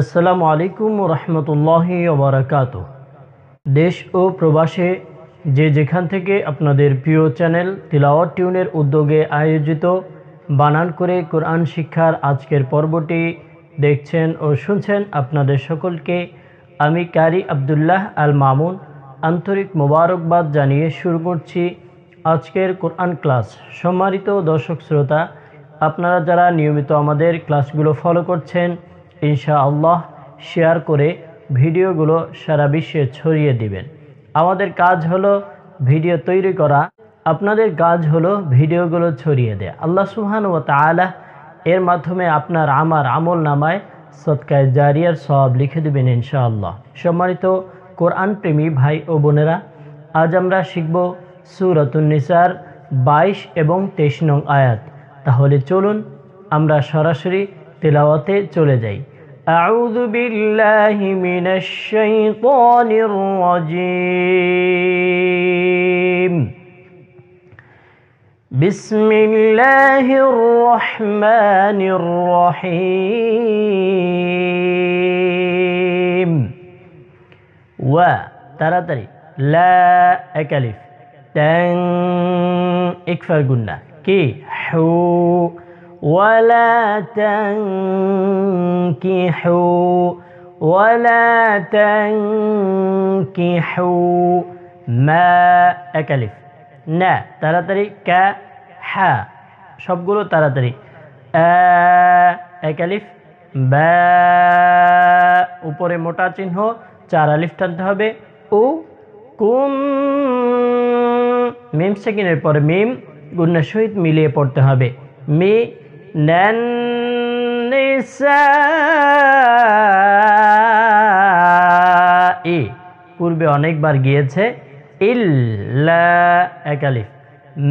আসসালামু আলাইকুম রহমতুল্লাহ ওবরাকাত দেশ ও প্রবাসে যে যেখান থেকে আপনাদের প্রিয় চ্যানেল তিলাওয়ার টিউনের উদ্যোগে আয়োজিত বানান করে কোরআন শিক্ষার আজকের পর্বটি দেখছেন ও শুনছেন আপনাদের সকলকে আমি কারি আবদুল্লাহ আল মামুন আন্তরিক মোবারকবাদ জানিয়ে শুরু করছি আজকের কোরআন ক্লাস সম্মানিত দর্শক শ্রোতা আপনারা যারা নিয়মিত আমাদের ক্লাসগুলো ফলো করছেন ইনশাআল্লাহ শেয়ার করে ভিডিওগুলো সারা বিশ্বে ছড়িয়ে দিবেন আমাদের কাজ হলো ভিডিও তৈরি করা আপনাদের কাজ হলো ভিডিওগুলো ছড়িয়ে দেয় আল্লাহ সুহান ও তালা এর মাধ্যমে আপনার আমার আমল নামায় সৎকায় জারিয়ার সব লিখে দেবেন ইনশাআল্লাহ সম্মানিত কোরআন প্রেমী ভাই ও বোনেরা আজ আমরা শিখব সুরতুন্নিসার বাইশ এবং তেইশ নং আয়াত তাহলে চলুন আমরা সরাসরি তেলাওয়াতে চলে যাই أعوذ بالله من الشيطان الرجيم بسم الله الرحمن الرحيم و ترى ترى لا أكلف تن إكفر قلنا كي حو ولا تنكحوا ولا تنكحوا ما أكلف না তাড়াতাড়ি কা হা সবগুলো তাড়াতাড়ি এক আলিফ বা উপরে মোটা চিহ্ন চার আলিফ টানতে হবে ও কুম মিম সেকেন্ডের পর মিম গুন্না সহিত মিলিয়ে পড়তে হবে মে من পূর্বে অনেকবার গিয়েছে ইল্লা একালিফ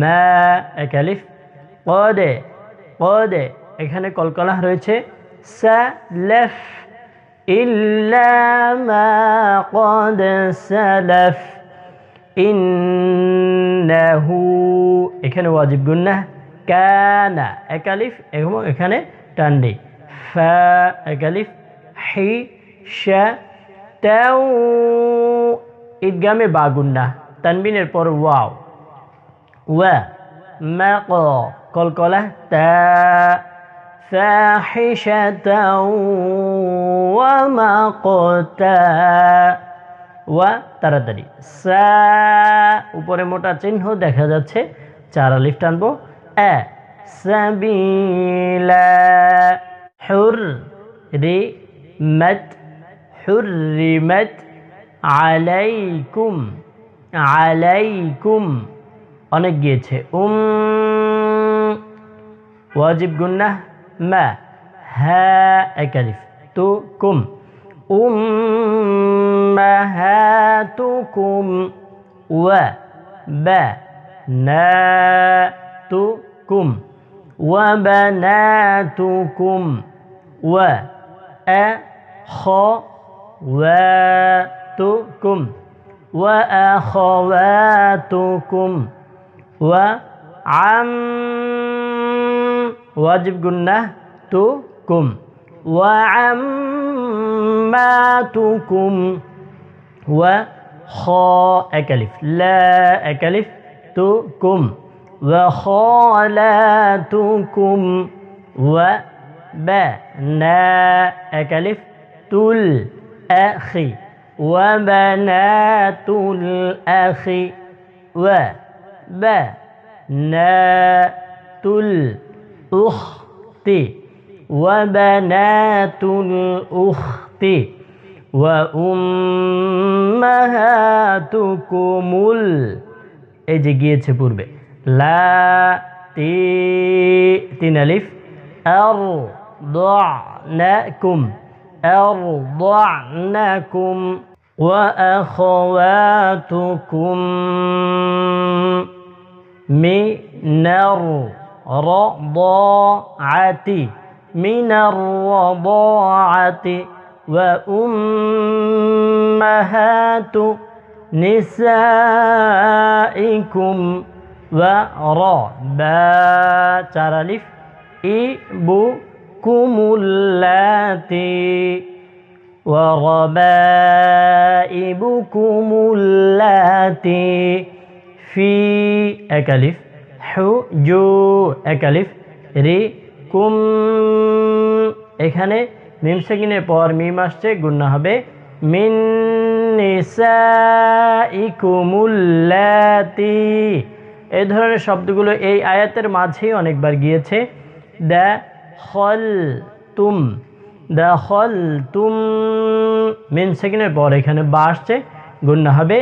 মা একালিফ কদে কদে এখানে কলকলা রয়েছে সালেফ إلا ما قد سلف إنه এখানে واجب قلنا ক্যানা একালিফ এবং এখানে টান দিই ফা একালিফ হি শা তেও ঈদগামে বাগুন্না তানবিনের পর ওয়াও ওয়া মা ক কলকলা তা فاحشة ومقتا ওয়া তাড়াতাড়ি সা উপরে মোটা চিহ্ন দেখা যাচ্ছে চার আলিফ টানবো سبيلا حرمت حرمت عليكم عليكم অনেক গিয়েছে উম ওয়াজিব গুন্নাহ মা হা একালিফ তু কুম উম্মাহাতুকুম ওয়া বা না بناتكم وبناتكم وأخواتكم وأخواتكم وعم واجب قلنا تكم وعماتكم وخاء أكلف لا أكلف تكم وخالاتكم وبناء ألف تل أخي وبنات الأخ وبنات الأخت وبنات الأخت وأمهاتكم ال এই যে গিয়েছে পূর্বে لا تي تين ألف أرضعناكم أرضعناكم وأخواتكم من الرضاعة من الرضاعة وأمهات نسائكم ওয়া র বা চার আলিফ ই বু কুমুল্লাতি রি কুম এখানে মিম সেকিনের পর মিম আসছে গুণ হবে মিন ই ইকুমুল্লাতি এই ধরনের শব্দগুলো এই আয়াতের মাঝেই অনেকবার গিয়েছে দ্য হল তুম দ্য হল তুম মিন সেকেন্ডের পর এখানে বা আসছে হবে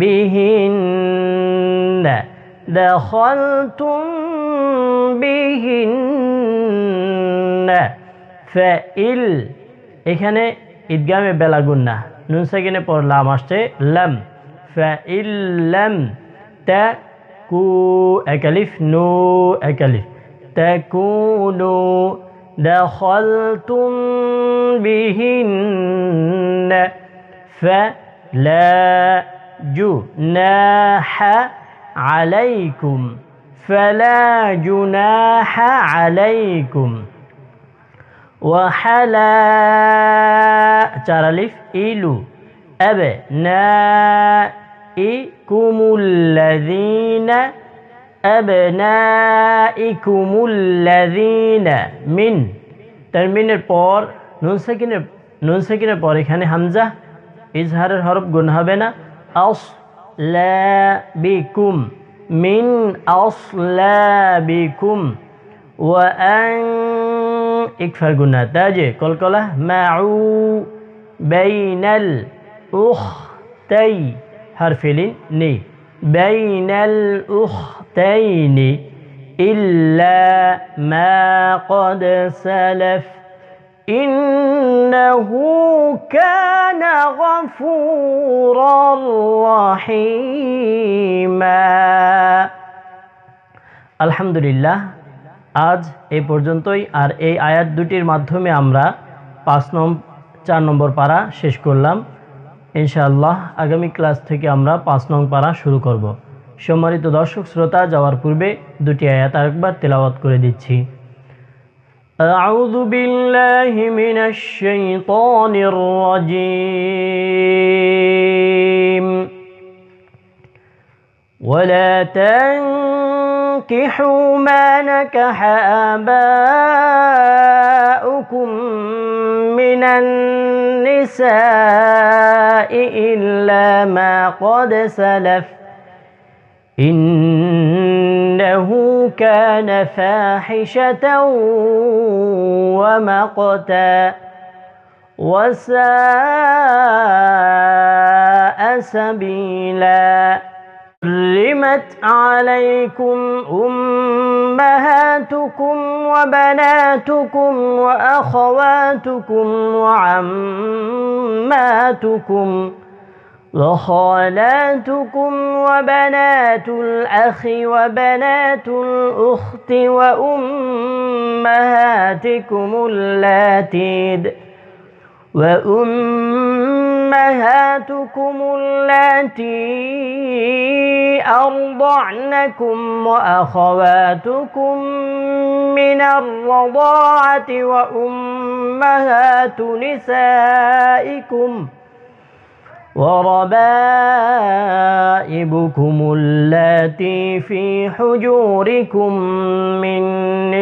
বিহীন দ্য হল তুম বিহীন ইল এখানে ঈদগামে বেলা গুন্না নুন সেকেন্ডের পর লাম আসছে লম ফেইল লাম তা كو أكلف نو أكلف تكونوا دخلتم بهن فلا جناح عليكم فلا جناح عليكم وحلا ترى الف إلو أبناء কুমুল্লাদিন কুমুল্লাদিন মিন তারমিনের পর নুন সাকিনের নুন সাকিনের পর এখানে হামজা ইজহারের হরফ গুন হবে না আস বিকুম মিন আস বিকুম وأن إكفر قلنا تاجي قل قله معو بين الأختين হারফিলি নি বাইনাল উখতাইনি ইল্লা মা কদ সালাফ إنه كان غفورا رحيما الحمد لله আজ এই পর্যন্তই আর এই আয়াত দুটির মাধ্যমে আমরা পাঁচ নম্বর চার নম্বর পাড়া শেষ করলাম ইনশাআল্লাহ আগামী ক্লাস থেকে আমরা পাঁচ নং পারা শুরু করব সম্মানিত দর্শক শ্রোতা যাওয়ার পূর্বে দুটি আয়াত আরেকবার তেলাওয়াত করে দিচ্ছি ولا تنسوا فانكحوا ما نكح آباؤكم من النساء إلا ما قد سلف إنه كان فاحشة ومقتا وساء سبيلاً حرمت عليكم أمهاتكم وبناتكم وأخواتكم وعماتكم وخالاتكم وبنات الأخ وبنات الأخت وأمهاتكم اللاتي وأمهاتكم أمهاتكم التي أرضعنكم وأخواتكم من الرضاعة وأمهات نسائكم وربائبكم اللاتي في حجوركم من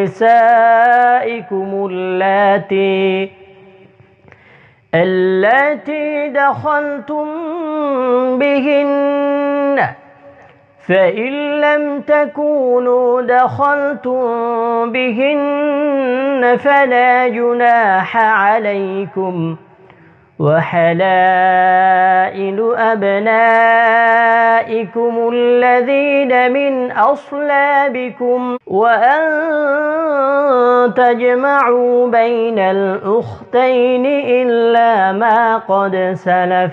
نسائكم اللاتي التي دخلتم بهن فإن لم تكونوا دخلتم بهن فلا جناح عليكم ۖ وحلائل أبنائكم الذين من أصلابكم وأن تجمعوا بين الأختين إلا ما قد سلف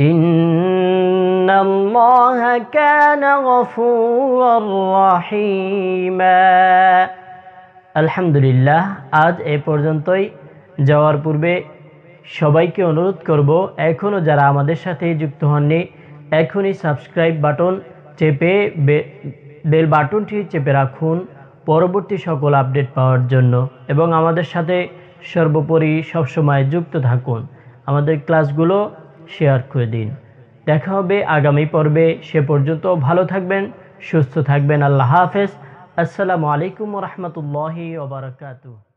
إن الله كان غفورا رحيما الحمد لله আজ এ পর্যন্তই যাওয়ার পূর্বে সবাইকে অনুরোধ করব এখনও যারা আমাদের সাথে যুক্ত হননি এখনই সাবস্ক্রাইব বাটন চেপে বেল বাটনটি চেপে রাখুন পরবর্তী সকল আপডেট পাওয়ার জন্য এবং আমাদের সাথে সর্বোপরি সবসময় যুক্ত থাকুন আমাদের ক্লাসগুলো শেয়ার করে দিন দেখা হবে আগামী পর্বে সে পর্যন্ত ভালো থাকবেন সুস্থ থাকবেন আল্লাহ হাফেজ আসসালামু আলাইকুম রহমতুল্লাহি ওবরাকাতু